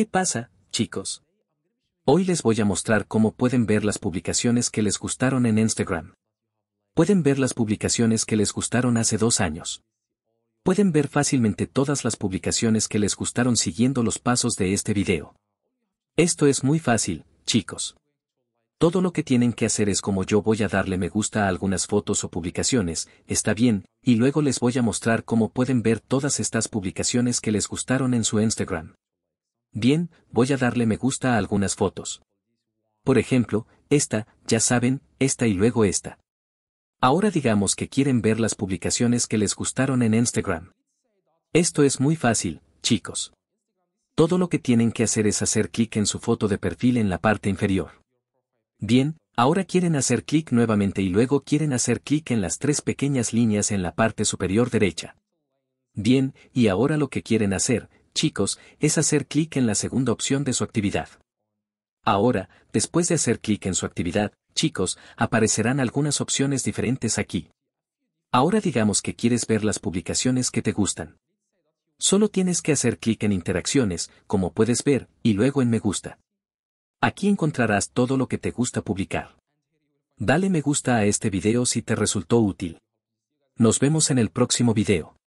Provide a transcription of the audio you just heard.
¿Qué pasa, chicos? Hoy les voy a mostrar cómo pueden ver las publicaciones que les gustaron en Instagram. Pueden ver las publicaciones que les gustaron hace dos años. Pueden ver fácilmente todas las publicaciones que les gustaron siguiendo los pasos de este video. Esto es muy fácil, chicos. Todo lo que tienen que hacer es como yo voy a darle me gusta a algunas fotos o publicaciones, está bien, y luego les voy a mostrar cómo pueden ver todas estas publicaciones que les gustaron en su Instagram. Bien, voy a darle me gusta a algunas fotos. Por ejemplo, esta, ya saben, esta y luego esta. Ahora digamos que quieren ver las publicaciones que les gustaron en Instagram. Esto es muy fácil, chicos. Todo lo que tienen que hacer es hacer clic en su foto de perfil en la parte inferior. Bien, ahora quieren hacer clic nuevamente y luego quieren hacer clic en las tres pequeñas líneas en la parte superior derecha. Bien, y ahora lo que quieren hacer chicos, es hacer clic en la segunda opción de su actividad. Ahora, después de hacer clic en su actividad, chicos, aparecerán algunas opciones diferentes aquí. Ahora digamos que quieres ver las publicaciones que te gustan. Solo tienes que hacer clic en interacciones, como puedes ver, y luego en me gusta. Aquí encontrarás todo lo que te gusta publicar. Dale me gusta a este video si te resultó útil. Nos vemos en el próximo video.